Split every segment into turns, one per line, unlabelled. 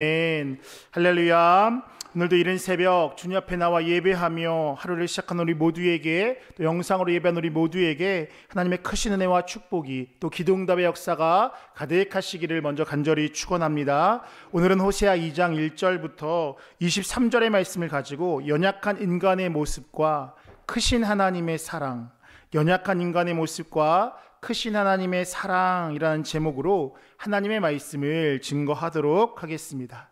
아멘. 할렐루야. 오늘도 이른 새벽 주님 앞에 나와 예배하며 하루를 시작한 우리 모두에게 또 영상으로 예배한 우리 모두에게 하나님의 크신 은혜와 축복이 또기둥답의 역사가 가득하시기를 먼저 간절히 축원합니다. 오늘은 호세아 2장 1절부터 23절의 말씀을 가지고 연약한 인간의 모습과 크신 하나님의 사랑 연약한 인간의 모습과 크신 하나님의 사랑이라는 제목으로 하나님의 말씀을 증거하도록 하겠습니다.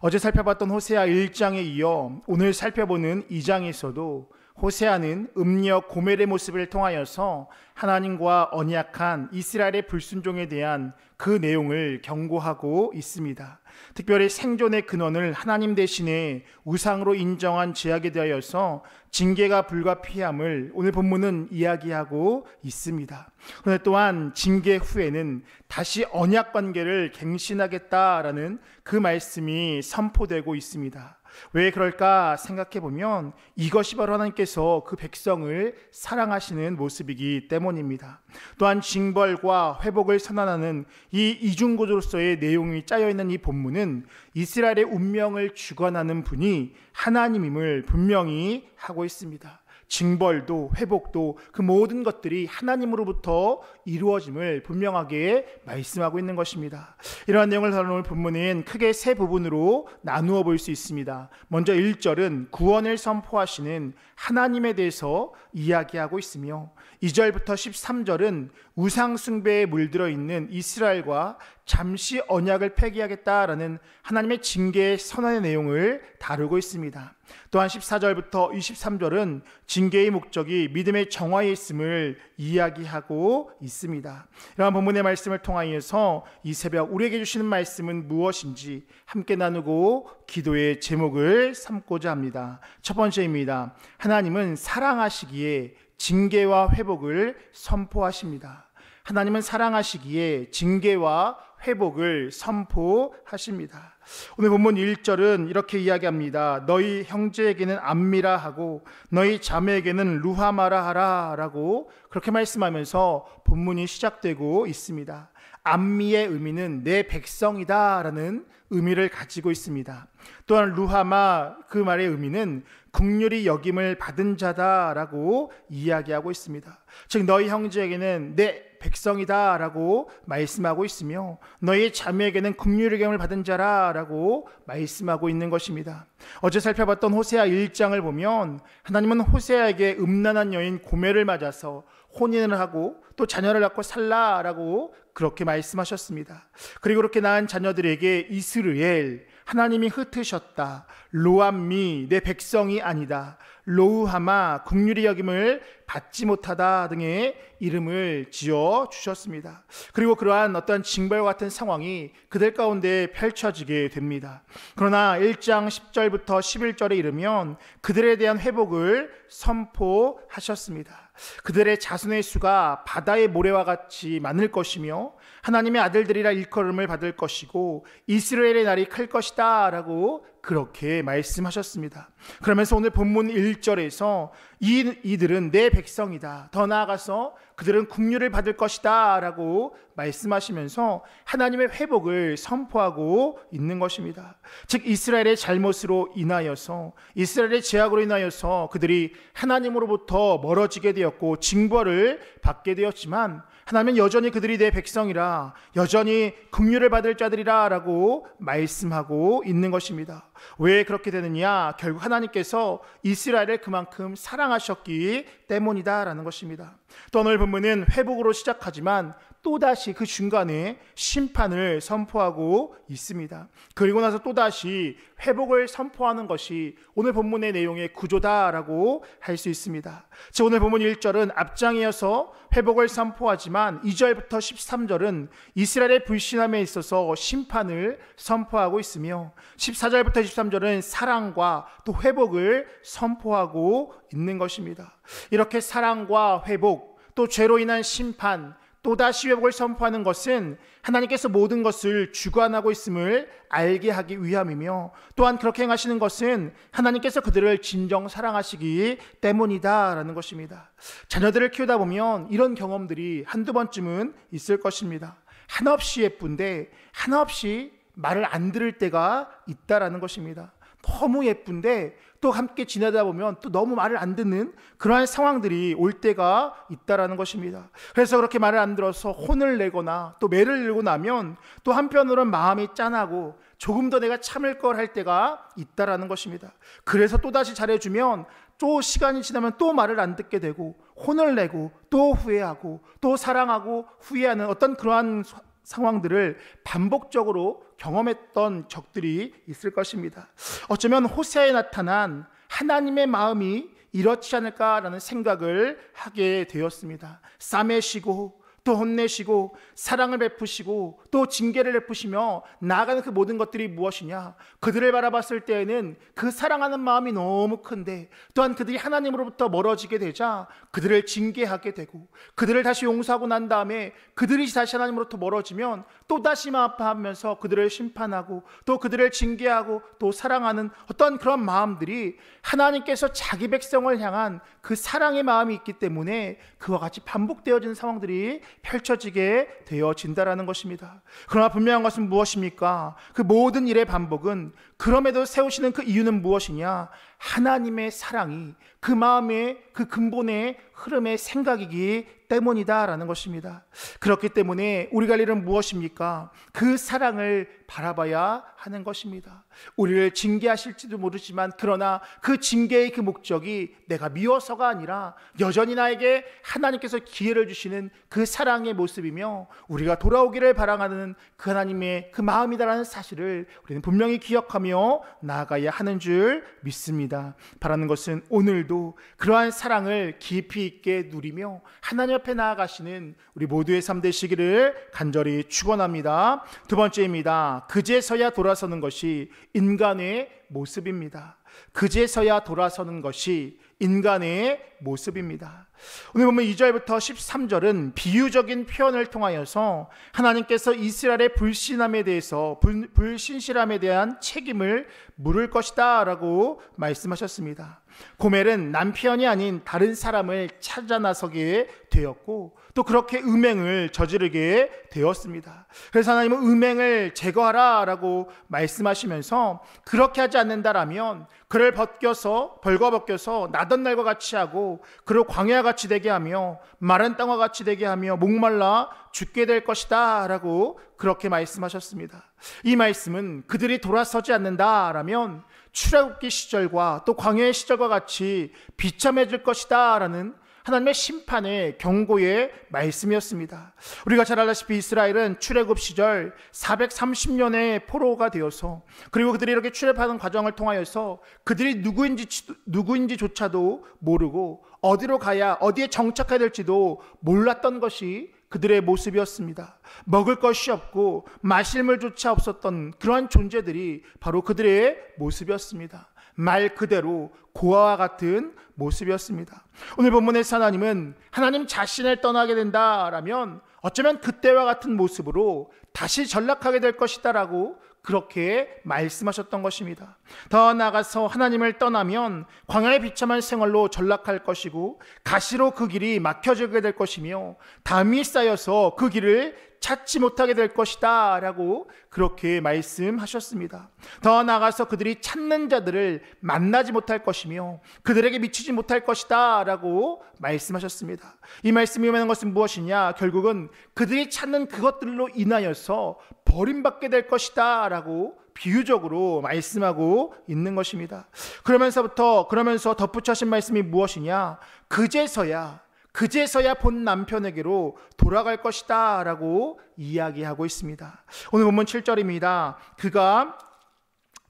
어제 살펴봤던 호세아 1장에 이어 오늘 살펴보는 2장에서도 호세아는 음녀 고멜의 모습을 통하여서 하나님과 언약한 이스라엘의 불순종에 대한 그 내용을 경고하고 있습니다. 특별히 생존의 근원을 하나님 대신에 우상으로 인정한 죄악에 대하여서 징계가 불가피함을 오늘 본문은 이야기하고 있습니다. 그런데 또한 징계 후에는 다시 언약 관계를 갱신하겠다라는 그 말씀이 선포되고 있습니다. 왜 그럴까 생각해 보면 이것이 바로 하나님께서 그 백성을 사랑하시는 모습이기 때문입니다. 또한 징벌과 회복을 선언하는 이 이중구조로서의 내용이 짜여 있는 이 본문은 이스라엘의 운명을 주관하는 분이 하나님임을 분명히 하고 있습니다. 징벌도 회복도 그 모든 것들이 하나님으로부터 이루어짐을 분명하게 말씀하고 있는 것입니다. 이러한 내용을 다루는 본문은 크게 세 부분으로 나누어 볼 수 있습니다. 먼저 1절은 구원을 선포하시는 하나님에 대해서 이야기하고 있으며 2절부터 13절은 우상숭배에 물들어 있는 이스라엘과 잠시 언약을 폐기하겠다라는 하나님의 징계의 선언의 내용을 다루고 있습니다. 또한 14절부터 23절은 징계의 목적이 믿음의 정화에 있음을 이야기하고 있습니다. 있습니다. 이러한 본문의 말씀을 통하여서 이 새벽 우리에게 주시는 말씀은 무엇인지 함께 나누고 기도의 제목을 삼고자 합니다. 첫 번째입니다. 하나님은 사랑하시기에 징계와 회복을 선포하십니다. 하나님은 사랑하시기에 징계와 회복을 선포하십니다. 오늘 본문 1절은 이렇게 이야기합니다. 너희 형제에게는 안미라 하고 너희 자매에게는 루하마라 하라 라고 그렇게 말씀하면서 본문이 시작되고 있습니다. 안미의 의미는 내 백성이다 라는 의미를 가지고 있습니다. 또한 루하마 그 말의 의미는 국률이 여김을 받은 자다 라고 이야기하고 있습니다. 즉 너희 형제에게는 내 백성이다라고 말씀하고 있으며 너희 자매에게는 긍휼의 경을 받은 자라라고 말씀하고 있는 것입니다. 어제 살펴봤던 호세아 1장을 보면 하나님은 호세아에게 음란한 여인 고매를 맞아서 혼인을 하고 또 자녀를 낳고 살라라고 그렇게 말씀하셨습니다. 그리고 그렇게 낳은 자녀들에게 이스루엘 하나님이 흩으셨다. 로암미 내 백성이 아니다. 로우하마 국률이 여김을 받지 못하다 등의 이름을 지어 주셨습니다. 그리고 그러한 어떤 징벌 같은 상황이 그들 가운데 펼쳐지게 됩니다. 그러나 1장 10절부터 11절에 이르면 그들에 대한 회복을 선포하셨습니다. 그들의 자손의 수가 바다의 모래와 같이 많을 것이며 하나님의 아들들이라 일컬음을 받을 것이고 이스라엘의 날이 클 것이다라고 그렇게 말씀하셨습니다. 그러면서 오늘 본문 1절에서 이, 이들은 내 백성이다. 더 나아가서 그들은 국류를 받을 것이다 라고 말씀하시면서 하나님의 회복을 선포하고 있는 것입니다. 즉, 이스라엘의 잘못으로 인하여서, 이스라엘의 제약으로 인하여서 그들이 하나님으로부터 멀어지게 되었고, 징벌을 받게 되었지만, 하나님은 여전히 그들이 내 백성이라, 여전히 국류를 받을 자들이라 라고 말씀하고 있는 것입니다. 왜 그렇게 되느냐? 결국 하나님께서 이스라엘을 그만큼 사랑하셨기 때문이다라는 것입니다. 또 오늘 본문은 회복으로 시작하지만 또다시 그 중간에 심판을 선포하고 있습니다. 그리고 나서 또다시 회복을 선포하는 것이 오늘 본문의 내용의 구조다라고 할 수 있습니다. 즉 오늘 본문 1절은 앞장이어서 회복을 선포하지만 2절부터 13절은 이스라엘의 불신함에 있어서 심판을 선포하고 있으며 14절부터 13절은 사랑과 또 회복을 선포하고 있는 것입니다. 이렇게 사랑과 회복 또 죄로 인한 심판 또다시 회복을 선포하는 것은 하나님께서 모든 것을 주관하고 있음을 알게 하기 위함이며 또한 그렇게 행하시는 것은 하나님께서 그들을 진정 사랑하시기 때문이다라는 것입니다. 자녀들을 키우다 보면 이런 경험들이 한두 번쯤은 있을 것입니다. 한없이 예쁜데 한없이 말을 안 들을 때가 있다라는 것입니다. 너무 예쁜데 또 함께 지내다 보면 또 너무 말을 안 듣는 그러한 상황들이 올 때가 있다라는 것입니다. 그래서 그렇게 말을 안 들어서 혼을 내거나 또 매를 들고 나면 또 한편으로는 마음이 짠하고 조금 더 내가 참을 걸 할 때가 있다라는 것입니다. 그래서 또다시 잘해주면 또 시간이 지나면 또 말을 안 듣게 되고 혼을 내고 또 후회하고 또 사랑하고 후회하는 어떤 그러한 상황들을 반복적으로 경험했던 적들이 있을 것입니다. 어쩌면 호세에 나타난 하나님의 마음이 이렇지 않을까라는 생각을 하게 되었습니다. 싸매시고 또 혼내시고 사랑을 베푸시고 또 징계를 베푸시며 나아가는 그 모든 것들이 무엇이냐? 그들을 바라봤을 때에는 그 사랑하는 마음이 너무 큰데 또한 그들이 하나님으로부터 멀어지게 되자 그들을 징계하게 되고 그들을 다시 용서하고 난 다음에 그들이 다시 하나님으로부터 멀어지면 또 다시 마파하면서 그들을 심판하고 또 그들을 징계하고 또 사랑하는 어떤 그런 마음들이 하나님께서 자기 백성을 향한 그 사랑의 마음이 있기 때문에 그와 같이 반복되어지는 상황들이 펼쳐지게 되어진다라는 것입니다. 그러나 분명한 것은 무엇입니까? 그 모든 일의 반복은 그럼에도 세우시는 그 이유는 무엇이냐? 하나님의 사랑이 그 마음의 그 근본의 흐름의 생각이기 때문이다라는 것입니다. 그렇기 때문에 우리가 일은 무엇입니까? 그 사랑을 바라봐야 하는 것입니다. 우리를 징계하실지도 모르지만 그러나 그 징계의 그 목적이 내가 미워서가 아니라 여전히 나에게 하나님께서 기회를 주시는 그 사랑의 모습이며 우리가 돌아오기를 바라는 가그 하나님의 그 마음이다라는 사실을 우리는 분명히 기억하며 나아가야 하는 줄 믿습니다. 바라는 것은 오늘도 그러한 사랑을 깊이 있게 누리며 하나님 앞에 나아가시는 우리 모두의 삶 되시기를 간절히 축원합니다. 두 번째입니다. 그제서야 돌아서는 것이 인간의 모습입니다. 그제서야 돌아서는 것이 인간의 모습입니다. 오늘 보면 2절부터 13절은 비유적인 표현을 통하여서 하나님께서 이스라엘의 불신함에 대해서 불, 불신실함에 대한 책임을 물을 것이다 라고 말씀하셨습니다. 고멜은 남편이 아닌 다른 사람을 찾아 나서게 되었고 또 그렇게 음행을 저지르게 되었습니다. 그래서 하나님은 음행을 제거하라라고 말씀하시면서 그렇게 하지 않는다라면 그를 벗겨서 벌과 벗겨서 나던 날과 같이 하고 그를 광야 같이 되게 하며 마른 땅과 같이 되게 하며 목말라 죽게 될 것이다라고 그렇게 말씀하셨습니다. 이 말씀은 그들이 돌아서지 않는다라면 출애굽기 시절과 또 광야의 시절과 같이 비참해질 것이다라는 하나님의 심판의 경고의 말씀이었습니다. 우리가 잘 알다시피 이스라엘은 출애굽 시절 430년의 포로가 되어서 그리고 그들이 이렇게 출애하는 과정을 통하여서 그들이 누구인지 누구인지조차도 모르고 어디로 가야 어디에 정착해야 될지도 몰랐던 것이 그들의 모습이었습니다. 먹을 것이 없고 마실 물조차 없었던 그러한 존재들이 바로 그들의 모습이었습니다. 말 그대로 고아와 같은 모습이었습니다. 오늘 본문에서 하나님은 하나님 자신을 떠나게 된다라면 어쩌면 그때와 같은 모습으로 다시 전락하게 될 것이다라고 그렇게 말씀하셨던 것입니다. 더 나아가서 하나님을 떠나면 광야의 비참한 생활로 전락할 것이고 가시로 그 길이 막혀지게 될 것이며 담이 쌓여서 그 길을 찾지 못하게 될 것이다. 라고 그렇게 말씀하셨습니다. 더 나아가서 그들이 찾는 자들을 만나지 못할 것이며 그들에게 미치지 못할 것이다. 라고 말씀하셨습니다. 이 말씀이 의미하는 것은 무엇이냐? 결국은 그들이 찾는 그것들로 인하여서 버림받게 될 것이다. 라고 비유적으로 말씀하고 있는 것입니다. 그러면서부터, 그러면서 덧붙여신 말씀이 무엇이냐? 그제서야 그제서야 본 남편에게로 돌아갈 것이다 라고 이야기하고 있습니다. 오늘 본문 7절입니다. 그가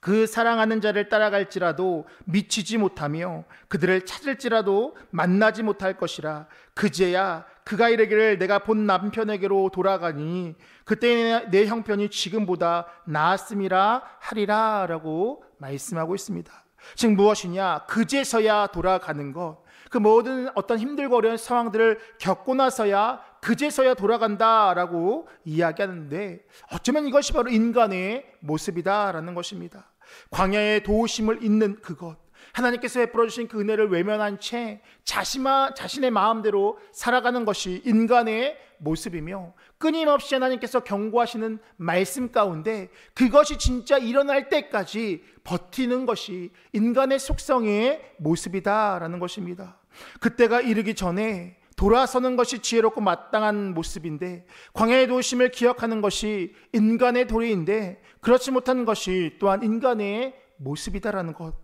그 사랑하는 자를 따라갈지라도 미치지 못하며 그들을 찾을지라도 만나지 못할 것이라 그제야 그가 이르기를 내가 본 남편에게로 돌아가니 그때 내 형편이 지금보다 나았음이라 하리라라고 말씀하고 있습니다. 지금 무엇이냐? 그제서야 돌아가는 것. 그 모든 어떤 힘들고 어려운 상황들을 겪고 나서야 그제서야 돌아간다라고 이야기하는데 어쩌면 이것이 바로 인간의 모습이다라는 것입니다. 광야의 도우심을 잇는 그것, 하나님께서 베풀어 주신 그 은혜를 외면한 채 자신의 마음대로 살아가는 것이 인간의 모습이며 끊임없이 하나님께서 경고하시는 말씀 가운데 그것이 진짜 일어날 때까지 버티는 것이 인간의 속성의 모습이다라는 것입니다. 그때가 이르기 전에 돌아서는 것이 지혜롭고 마땅한 모습인데 광야의 도심을 기억하는 것이 인간의 도리인데 그렇지 못한 것이 또한 인간의 모습이다라는 것.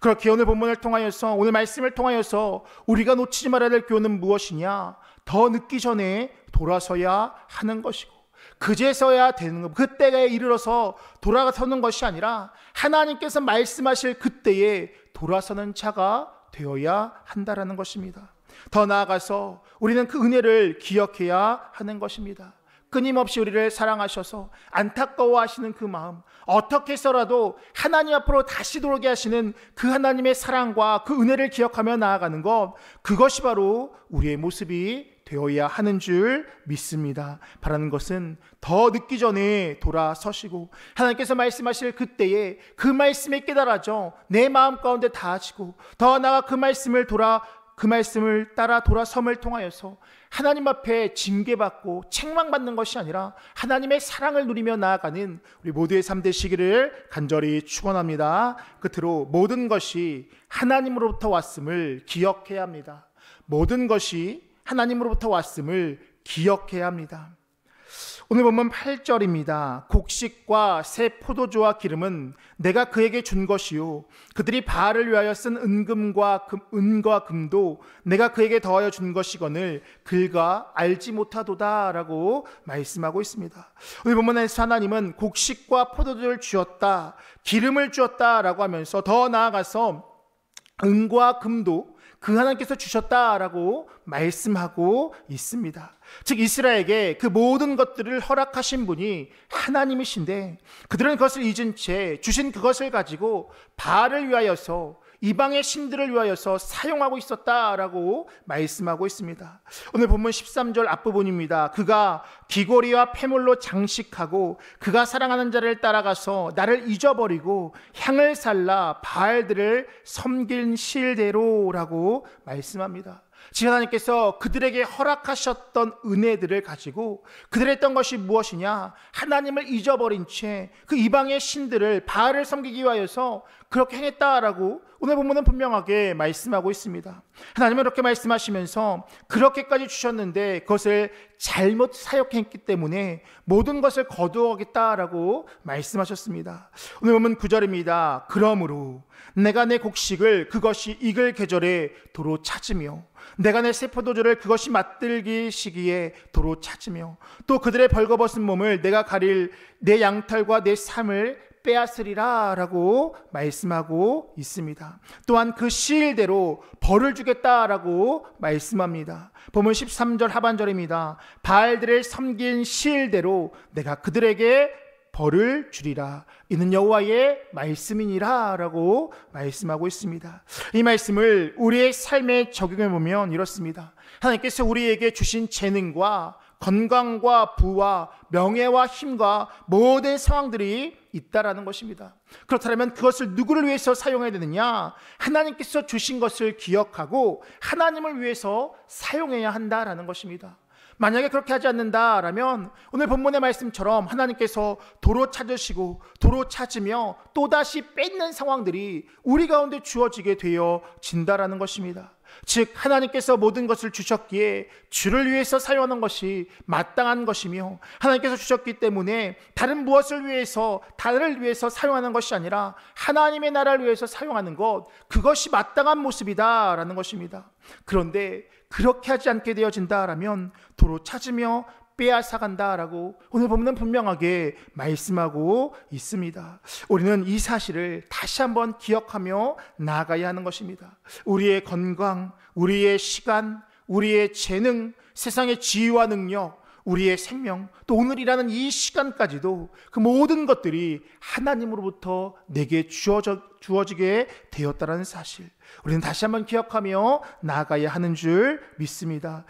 그렇게 오늘 본문을 통하여서 오늘 말씀을 통하여서 우리가 놓치지 말아야 될 교훈은 무엇이냐? 더 늦기 전에 돌아서야 하는 것이고 그제서야 되는 것, 그때가 이르러서 돌아서는 것이 아니라 하나님께서 말씀하실 그때에 돌아서는 자가 되어야 한다라는 것입니다. 더 나아가서 우리는 그 은혜를 기억해야 하는 것입니다. 끊임없이 우리를 사랑하셔서 안타까워하시는 그 마음, 어떻게 해서라도 하나님 앞으로 다시 돌아오게 하시는 그 하나님의 사랑과 그 은혜를 기억하며 나아가는 것, 그것이 바로 우리의 모습이 되어야 하는 줄 믿습니다. 바라는 것은 더 늦기 전에 돌아서시고 하나님께서 말씀하실 그때에 그 말씀에 깨달아져 내 마음 가운데 닿아지고 더 나아가 그 말씀을 돌아 그 말씀을 따라 돌아섬을 통하여서 하나님 앞에 징계받고 책망받는 것이 아니라 하나님의 사랑을 누리며 나아가는 우리 모두의 삶 되시기를 간절히 축원합니다. 끝으로 모든 것이 하나님으로부터 왔음을 기억해야 합니다. 모든 것이 하나님으로부터 왔음을 기억해야 합니다. 오늘 보면 8절입니다. 곡식과 새 포도주와 기름은 내가 그에게 준 것이요. 그들이 바알을 위하여 쓴 은금과 금, 은과 금도 내가 그에게 더하여 준 것이거늘 그가 알지 못하도다. 라고 말씀하고 있습니다. 오늘 보면 하나님은 곡식과 포도주를 주었다. 기름을 주었다. 라고 하면서 더 나아가서 은과 금도 그 하나님께서 주셨다라고 말씀하고 있습니다. 즉 이스라엘에게 그 모든 것들을 허락하신 분이 하나님이신데 그들은 그것을 잊은 채 주신 그것을 가지고 바알을 위하여서 이방의 신들을 위하여서 사용하고 있었다라고 말씀하고 있습니다. 오늘 본문 13절 앞부분입니다. 그가 귀고리와 폐물로 장식하고 그가 사랑하는 자를 따라가서 나를 잊어버리고 향을 살라 바알들을 섬긴 실대로라고 말씀합니다. 지 하나님께서 그들에게 허락하셨던 은혜들을 가지고 그들 했던 것이 무엇이냐? 하나님을 잊어버린 채 그 이방의 신들을 바알을 섬기기 위하여서 그렇게 행했다라고 오늘 본문은 분명하게 말씀하고 있습니다. 하나님은 이렇게 말씀하시면서 그렇게까지 주셨는데 그것을 잘못 사역했기 때문에 모든 것을 거두어겠다라고 말씀하셨습니다. 오늘 보면 9절입니다. 그러므로 내가 내 곡식을 그것이 익을 계절에 도로 찾으며 내가 내세 포도주를 그것이 맛들기 시기에 도로 찾으며 또 그들의 벌거벗은 몸을 내가 가릴 내 양털과 내 삶을 빼앗으리라 라고 말씀하고 있습니다. 또한 그 시일대로 벌을 주겠다 라고 말씀합니다. 보면 13절 하반절입니다. 바들을 섬긴 시일대로 내가 그들에게 벌을 주리라. 이는 여호와의 말씀이니라라고 말씀하고 있습니다. 이 말씀을 우리의 삶에 적용해 보면 이렇습니다. 하나님께서 우리에게 주신 재능과 건강과 부와 명예와 힘과 모든 상황들이 있다라는 것입니다. 그렇다면 그것을 누구를 위해서 사용해야 되느냐? 하나님께서 주신 것을 기억하고 하나님을 위해서 사용해야 한다라는 것입니다. 만약에 그렇게 하지 않는다라면 오늘 본문의 말씀처럼 하나님께서 도로 찾으시고 도로 찾으며 또다시 뺏는 상황들이 우리 가운데 주어지게 되어진다라는 것입니다. 즉 하나님께서 모든 것을 주셨기에 주를 위해서 사용하는 것이 마땅한 것이며 하나님께서 주셨기 때문에 다른 무엇을 위해서 다를 위해서 사용하는 것이 아니라 하나님의 나라를 위해서 사용하는 것 그것이 마땅한 모습이다라는 것입니다. 그런데 그렇게 하지 않게 되어진다라면 도로 찾으며 빼앗아 간다라고 오늘 보면 분명하게 말씀하고 있습니다. 우리는 이 사실을 다시 한번 기억하며 나아가야 하는 것입니다. 우리의 건강, 우리의 시간, 우리의 재능, 세상의 지위와 능력, 우리의 생명, 또 오늘이라는 이 시간까지도 그 모든 것들이 하나님으로부터 내게 주어져, 주어지게 되었다는 사실. 우리는 다시 한번 기억하며 나아가야 하는 줄 믿습니다.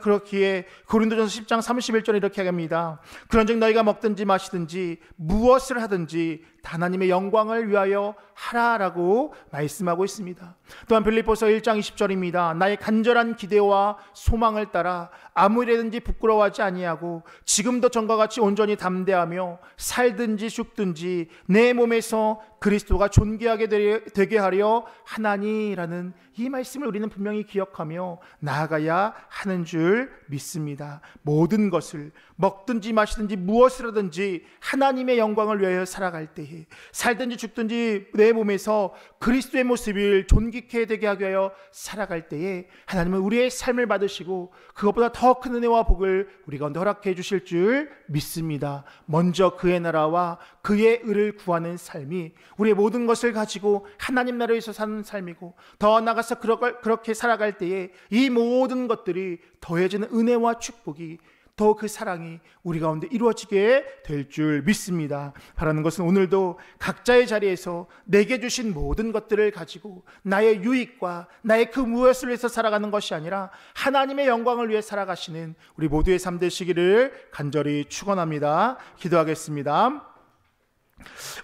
그렇기에 고린도전서 10장 31절에 이렇게 합니다. 그런즉 너희가 먹든지 마시든지 무엇을 하든지 하나님의 영광을 위하여 하라라고 말씀하고 있습니다. 또한 빌립보서 1장 20절입니다. 나의 간절한 기대와 소망을 따라 아무 일에든지 부끄러워하지 아니하고 지금도 전과 같이 온전히 담대하며 살든지 죽든지 내 몸에서 그리스도가 존귀하게 되게 하려 하나님 하니라는이 말씀을 우리는 분명히 기억하며 나아가야 하는 줄 믿습니다. 모든 것을 먹든지 마시든지 무엇을 하든지 하나님의 영광을 위하여 살아갈 때에 살든지 죽든지 내 몸에서 그리스도의 모습을 존귀케 되게 하여 살아갈 때에 하나님은 우리의 삶을 받으시고 그것보다 더 큰 은혜와 복을 우리가 허락해 주실 줄 믿습니다. 먼저 그의 나라와 그의 의를 구하는 삶이 우리의 모든 것을 가지고 하나님 나라에서 사는 삶이고 더 나아가서 그렇게 살아갈 때에 이 모든 것들이 더해지는 은혜와 축복이 더 그 사랑이 우리 가운데 이루어지게 될 줄 믿습니다. 바라는 것은 오늘도 각자의 자리에서 내게 주신 모든 것들을 가지고 나의 유익과 나의 그 무엇을 위해서 살아가는 것이 아니라 하나님의 영광을 위해 살아가시는 우리 모두의 삶 되시기를 간절히 축원합니다. 기도하겠습니다.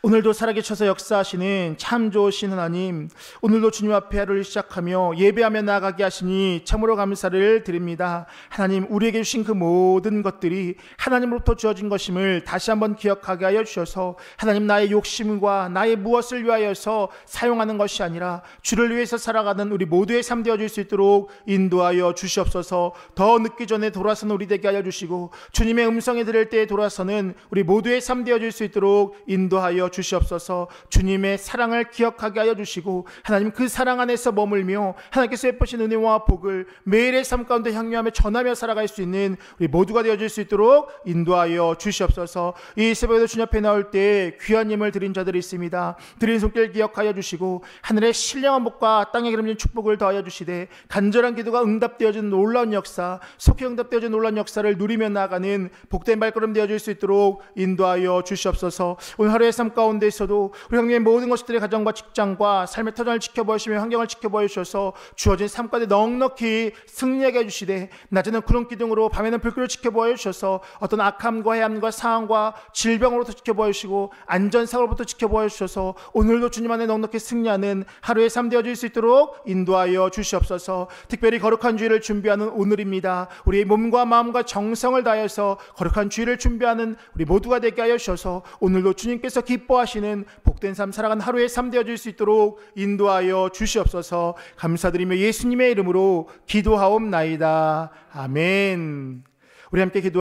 오늘도 살아계셔서 역사하시는 참 좋으신 하나님, 오늘도 주님 앞에 하루를 시작하며 예배하며 나아가게 하시니 참으로 감사를 드립니다. 하나님, 우리에게 주신 그 모든 것들이 하나님으로부터 주어진 것임을 다시 한번 기억하게 하여 주셔서 하나님 나의 욕심과 나의 무엇을 위하여서 사용하는 것이 아니라 주를 위해서 살아가는 우리 모두의 삶 되어질 수 있도록 인도하여 주시옵소서 더 늦기 전에 돌아서는 우리 되게 하여 주시고 주님의 음성에 들을 때에 돌아서는 우리 모두의 삶 되어질 수 있도록 인도하여 인도하여 주시옵소서 주님의 사랑을 기억하게 하여 주시고 하나님 그 사랑 안에서 머물며 하나님께서 예쁘신 은혜와 복을 매일의 삶 가운데 향유하며 전하며 살아갈 수 있는 우리 모두가 되어질 수 있도록 인도하여 주시옵소서 이 새벽에도 주님 앞에 나올 때 귀한 힘을 드린 자들이 있습니다 드린 손길 기억하여 주시고 하늘의 신령한 복과 땅에 기름진 축복을 더하여 주시되 간절한 기도가 응답되어진 놀라운 역사 속히 응답되어진 놀라운 역사를 누리며 나아가는 복된 발걸음 되어질 수 있도록 인도하여 주시옵소서 오늘 하루의 삶 가운데에서도 우리 형님의 모든 것들의 가정과 직장과 삶의 터전을 지켜보시며 환경을 지켜보여 주셔서 주어진 삶 가운데 넉넉히 승리하게 해주시되 낮에는 구름 기둥으로 밤에는 불길을 지켜보여 주셔서 어떤 악함과 해암과 상황과 질병으로부터 지켜보여 주시고 안전상으로부터 지켜보여 주셔서 오늘도 주님 안에 넉넉히 승리하는 하루의 삶 되어질 수 있도록 인도하여 주시옵소서 특별히 거룩한 주의를 준비하는 오늘입니다 우리의 몸과 마음과 정성을 다해서 거룩한 주의를 준비하는 우리 모두가 되게 하여 주셔서 오늘도 주님 주님께서 기뻐하시는 복된 삶 살아간 하루의 삶 되어 질수 있도록 인도하여 주시옵소서. 감사드리며 예수님의 이름으로 기도하옵나이다. 아멘. 우리 함께 기도